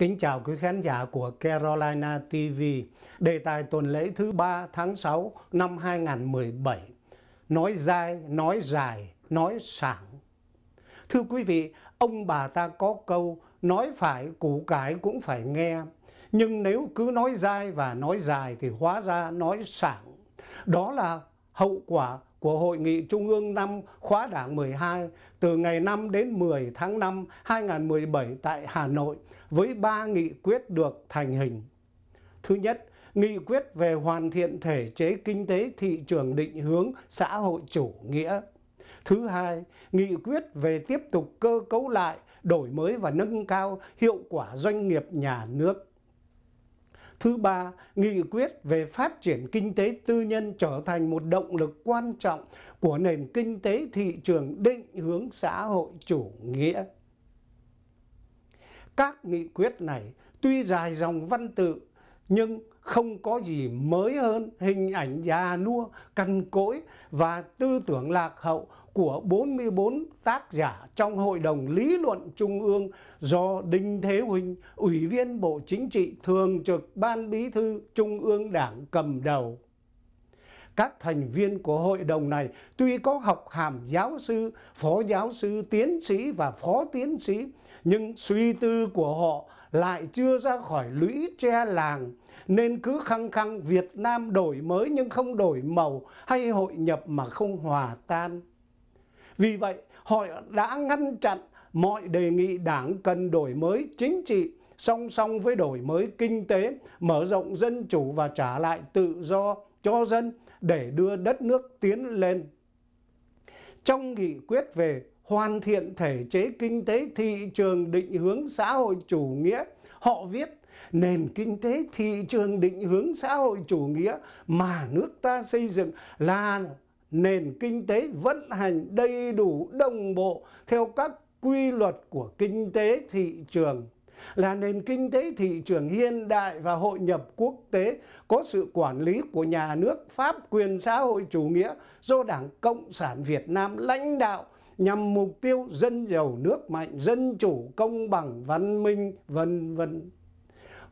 Kính chào quý khán giả của Carolina TV. Đề tài tuần lễ thứ 3 tháng 6 năm 2017. Nói dai, nói dài, nói sảng. Thưa quý vị, ông bà ta có câu nói phải củ cải cũng phải nghe. Nhưng nếu cứ nói dai và nói dài thì hóa ra nói sảng. Đó là hậu quả của Hội nghị Trung ương năm khóa đảng 12 từ ngày 5 đến 10 tháng 5 2017 tại Hà Nội với 3 nghị quyết được thành hình. Thứ nhất, nghị quyết về hoàn thiện thể chế kinh tế thị trường định hướng xã hội chủ nghĩa. Thứ hai, nghị quyết về tiếp tục cơ cấu lại, đổi mới và nâng cao hiệu quả doanh nghiệp nhà nước. Thứ ba, nghị quyết về phát triển kinh tế tư nhân trở thành một động lực quan trọng của nền kinh tế thị trường định hướng xã hội chủ nghĩa. Các nghị quyết này tuy dài dòng văn tự nhưng không có gì mới hơn hình ảnh già nua, cằn cỗi và tư tưởng lạc hậu của 44 tác giả trong Hội đồng Lý luận Trung ương do Đinh Thế Huynh, Ủy viên Bộ Chính trị Thường trực Ban Bí thư Trung ương Đảng cầm đầu. Các thành viên của hội đồng này tuy có học hàm giáo sư, phó giáo sư, tiến sĩ và phó tiến sĩ, nhưng suy tư của họ lại chưa ra khỏi lũy tre làng, nên cứ khăng khăng Việt Nam đổi mới nhưng không đổi màu hay hội nhập mà không hòa tan. Vì vậy, họ đã ngăn chặn mọi đề nghị đảng cần đổi mới chính trị song song với đổi mới kinh tế, mở rộng dân chủ và trả lại tự do cho dân để đưa đất nước tiến lên. Trong nghị quyết về hoàn thiện thể chế kinh tế thị trường định hướng xã hội chủ nghĩa, họ viết nền kinh tế thị trường định hướng xã hội chủ nghĩa mà nước ta xây dựng là nền kinh tế vận hành đầy đủ đồng bộ theo các quy luật của kinh tế thị trường là nền kinh tế thị trường hiện đại và hội nhập quốc tế có sự quản lý của nhà nước pháp quyền xã hội chủ nghĩa do Đảng Cộng sản Việt Nam lãnh đạo nhằm mục tiêu dân giàu nước mạnh, dân chủ, công bằng, văn minh, vân vân.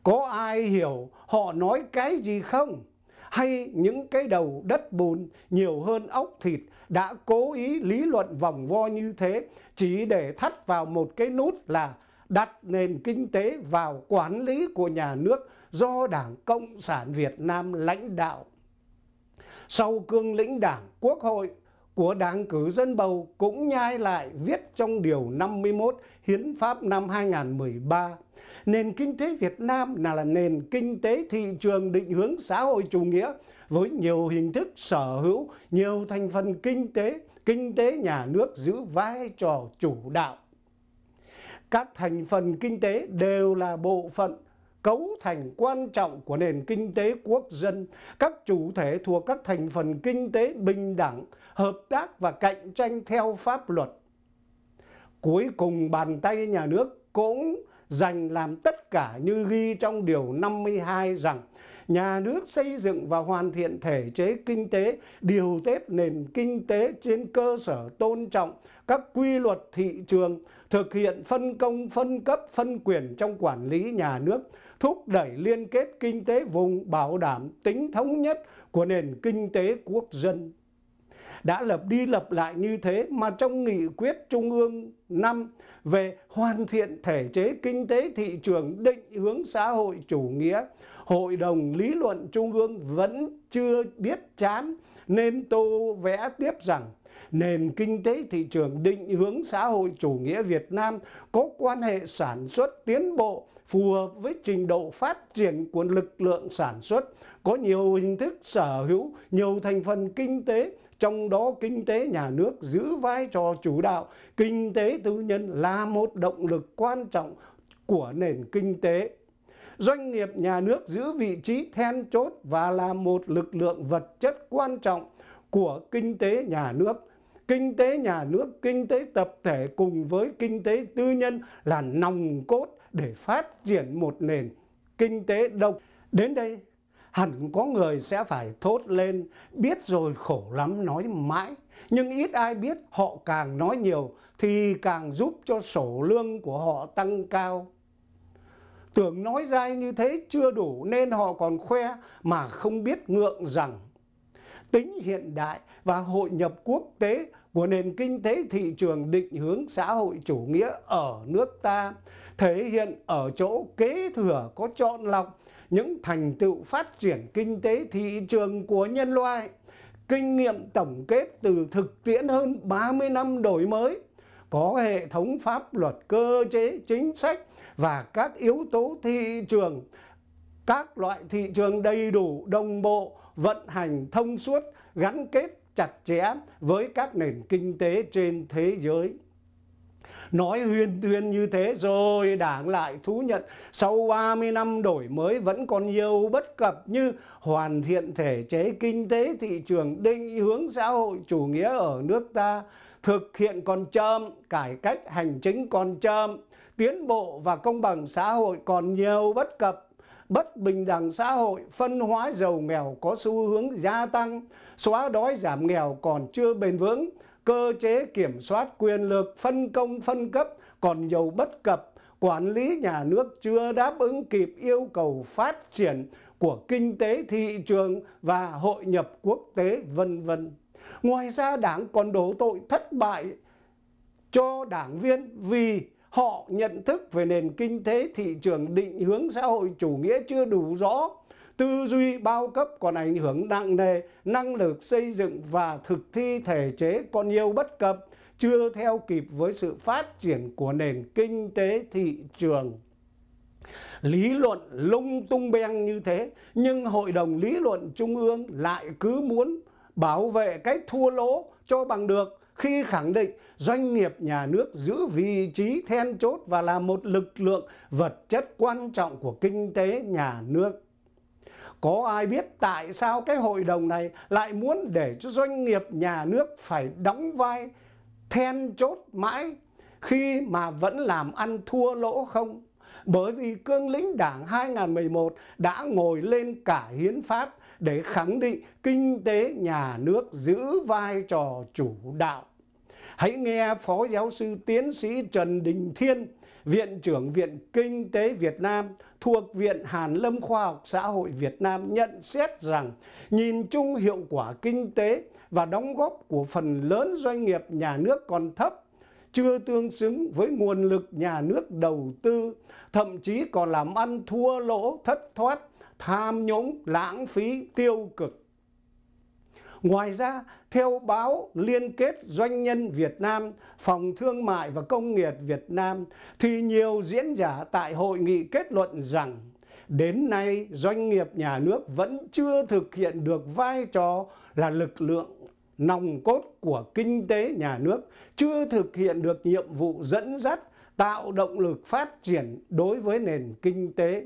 Có ai hiểu họ nói cái gì không? hay những cái đầu đất bùn nhiều hơn ốc thịt đã cố ý lý luận vòng vo như thế chỉ để thắt vào một cái nút là đặt nền kinh tế vào quản lý của nhà nước do Đảng Cộng sản Việt Nam lãnh đạo. Sau cương lĩnh Đảng, Quốc hội của Đảng cử dân bầu cũng nhai lại viết trong Điều 51 Hiến pháp năm 2013. Nền kinh tế Việt Nam là, là nền kinh tế thị trường định hướng xã hội chủ nghĩa với nhiều hình thức sở hữu, nhiều thành phần kinh tế, kinh tế nhà nước giữ vai trò chủ đạo. Các thành phần kinh tế đều là bộ phận cấu thành quan trọng của nền kinh tế quốc dân, các chủ thể thuộc các thành phần kinh tế bình đẳng, hợp tác và cạnh tranh theo pháp luật. Cuối cùng bàn tay nhà nước cũng dành làm tất cả như ghi trong điều 52 rằng nhà nước xây dựng và hoàn thiện thể chế kinh tế, điều tiết nền kinh tế trên cơ sở tôn trọng các quy luật thị trường, thực hiện phân công, phân cấp, phân quyền trong quản lý nhà nước, thúc đẩy liên kết kinh tế vùng bảo đảm tính thống nhất của nền kinh tế quốc dân. Đã lập đi lập lại như thế mà trong nghị quyết Trung ương 5 về hoàn thiện thể chế kinh tế thị trường định hướng xã hội chủ nghĩa, Hội đồng Lý luận Trung ương vẫn chưa biết chán nên tô vẽ tiếp rằng nền kinh tế thị trường định hướng xã hội chủ nghĩa Việt Nam có quan hệ sản xuất tiến bộ phù hợp với trình độ phát triển của lực lượng sản xuất, có nhiều hình thức sở hữu, nhiều thành phần kinh tế, trong đó kinh tế nhà nước giữ vai trò chủ đạo, kinh tế tư nhân là một động lực quan trọng của nền kinh tế doanh nghiệp nhà nước giữ vị trí then chốt và là một lực lượng vật chất quan trọng của kinh tế nhà nước kinh tế nhà nước, kinh tế tập thể cùng với kinh tế tư nhân là nòng cốt để phát triển một nền kinh tế độc. Đến đây hẳn có người sẽ phải thốt lên biết rồi khổ lắm nói mãi nhưng ít ai biết họ càng nói nhiều thì càng giúp cho sổ lương của họ tăng cao tưởng nói dai như thế chưa đủ nên họ còn khoe mà không biết ngượng rằng tính hiện đại và hội nhập quốc tế của nền kinh tế thị trường định hướng xã hội chủ nghĩa ở nước ta thể hiện ở chỗ kế thừa có chọn lọc những thành tựu phát triển kinh tế thị trường của nhân loại, kinh nghiệm tổng kết từ thực tiễn hơn 30 năm đổi mới, có hệ thống pháp luật cơ chế chính sách và các yếu tố thị trường các loại thị trường đầy đủ, đồng bộ, vận hành thông suốt, gắn kết chặt chẽ với các nền kinh tế trên thế giới. Nói huyên thuyên như thế rồi đảng lại thú nhận sau 30 năm đổi mới vẫn còn nhiều bất cập như hoàn thiện thể chế kinh tế thị trường định hướng xã hội chủ nghĩa ở nước ta, thực hiện còn chậm, cải cách hành chính còn chậm, tiến bộ và công bằng xã hội còn nhiều bất cập bất bình đẳng xã hội, phân hóa giàu nghèo có xu hướng gia tăng, xóa đói giảm nghèo còn chưa bền vững, cơ chế kiểm soát quyền lực, phân công phân cấp còn nhiều bất cập, quản lý nhà nước chưa đáp ứng kịp yêu cầu phát triển của kinh tế thị trường và hội nhập quốc tế vân vân. Ngoài ra đảng còn đổ tội thất bại cho đảng viên vì họ nhận thức về nền kinh tế thị trường định hướng xã hội chủ nghĩa chưa đủ rõ tư duy bao cấp còn ảnh hưởng nặng nề năng lực xây dựng và thực thi thể chế còn nhiều bất cập chưa theo kịp với sự phát triển của nền kinh tế thị trường lý luận lung tung beng như thế nhưng hội đồng lý luận trung ương lại cứ muốn bảo vệ cái thua lỗ cho bằng được khi khẳng định doanh nghiệp nhà nước giữ vị trí then chốt và là một lực lượng vật chất quan trọng của kinh tế nhà nước. Có ai biết tại sao cái hội đồng này lại muốn để cho doanh nghiệp nhà nước phải đóng vai then chốt mãi khi mà vẫn làm ăn thua lỗ không? bởi vì cương lĩnh đảng 2011 đã ngồi lên cả hiến pháp để khẳng định kinh tế nhà nước giữ vai trò chủ đạo. Hãy nghe Phó Giáo sư Tiến sĩ Trần Đình Thiên, Viện trưởng Viện Kinh tế Việt Nam thuộc Viện Hàn Lâm Khoa học Xã hội Việt Nam nhận xét rằng nhìn chung hiệu quả kinh tế và đóng góp của phần lớn doanh nghiệp nhà nước còn thấp chưa tương xứng với nguồn lực nhà nước đầu tư, thậm chí còn làm ăn thua lỗ, thất thoát, tham nhũng, lãng phí, tiêu cực. Ngoài ra, theo báo Liên kết Doanh nhân Việt Nam, Phòng Thương mại và Công nghiệp Việt Nam, thì nhiều diễn giả tại hội nghị kết luận rằng đến nay doanh nghiệp nhà nước vẫn chưa thực hiện được vai trò là lực lượng nòng cốt của kinh tế nhà nước chưa thực hiện được nhiệm vụ dẫn dắt tạo động lực phát triển đối với nền kinh tế.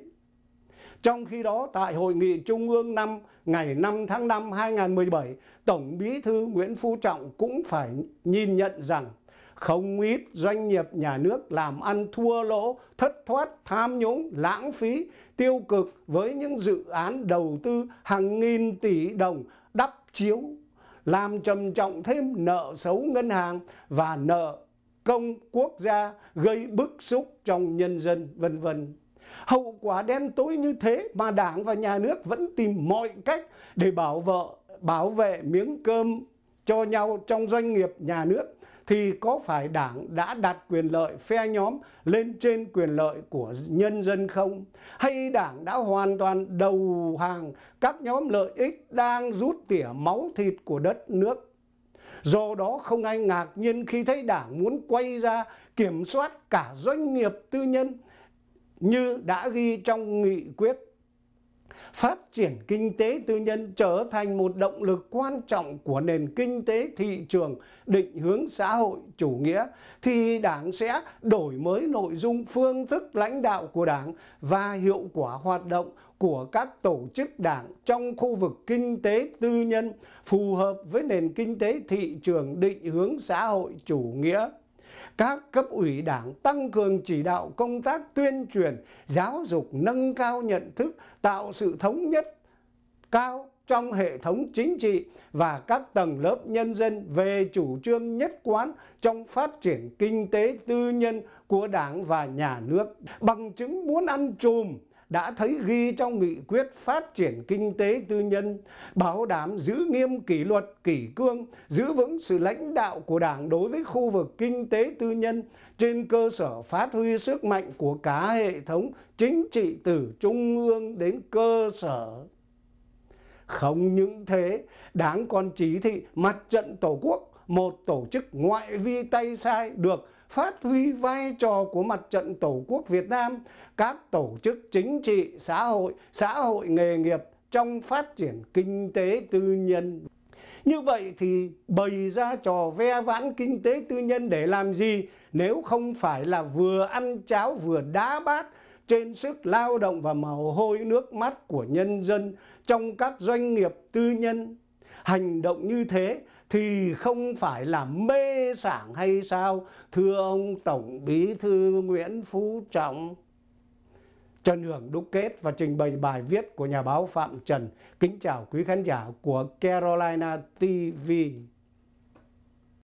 Trong khi đó, tại Hội nghị Trung ương năm ngày 5 tháng 5 2017, Tổng bí thư Nguyễn Phú Trọng cũng phải nhìn nhận rằng không ít doanh nghiệp nhà nước làm ăn thua lỗ, thất thoát, tham nhũng, lãng phí, tiêu cực với những dự án đầu tư hàng nghìn tỷ đồng đắp chiếu làm trầm trọng thêm nợ xấu ngân hàng và nợ công quốc gia gây bức xúc trong nhân dân vân vân. Hậu quả đen tối như thế mà Đảng và nhà nước vẫn tìm mọi cách để bảo vệ bảo vệ miếng cơm cho nhau trong doanh nghiệp nhà nước thì có phải đảng đã đặt quyền lợi phe nhóm lên trên quyền lợi của nhân dân không? Hay đảng đã hoàn toàn đầu hàng các nhóm lợi ích đang rút tỉa máu thịt của đất nước? Do đó không ai ngạc nhiên khi thấy đảng muốn quay ra kiểm soát cả doanh nghiệp tư nhân như đã ghi trong nghị quyết Phát triển kinh tế tư nhân trở thành một động lực quan trọng của nền kinh tế thị trường định hướng xã hội chủ nghĩa thì Đảng sẽ đổi mới nội dung phương thức lãnh đạo của Đảng và hiệu quả hoạt động của các tổ chức đảng trong khu vực kinh tế tư nhân phù hợp với nền kinh tế thị trường định hướng xã hội chủ nghĩa các cấp ủy đảng tăng cường chỉ đạo công tác tuyên truyền, giáo dục nâng cao nhận thức, tạo sự thống nhất cao trong hệ thống chính trị và các tầng lớp nhân dân về chủ trương nhất quán trong phát triển kinh tế tư nhân của đảng và nhà nước. Bằng chứng muốn ăn chùm đã thấy ghi trong nghị quyết phát triển kinh tế tư nhân, bảo đảm giữ nghiêm kỷ luật, kỷ cương, giữ vững sự lãnh đạo của Đảng đối với khu vực kinh tế tư nhân trên cơ sở phát huy sức mạnh của cả hệ thống chính trị từ trung ương đến cơ sở. Không những thế, Đảng còn chỉ thị mặt trận Tổ quốc một tổ chức ngoại vi tay sai được phát huy vai trò của mặt trận Tổ quốc Việt Nam, các tổ chức chính trị, xã hội, xã hội nghề nghiệp trong phát triển kinh tế tư nhân. Như vậy thì bày ra trò ve vãn kinh tế tư nhân để làm gì nếu không phải là vừa ăn cháo vừa đá bát trên sức lao động và mồ hôi nước mắt của nhân dân trong các doanh nghiệp tư nhân. Hành động như thế thì không phải là mê sảng hay sao thưa ông tổng bí thư Nguyễn Phú Trọng Trần Hưởng đúc kết và trình bày bài viết của nhà báo Phạm Trần kính chào quý khán giả của Carolina TV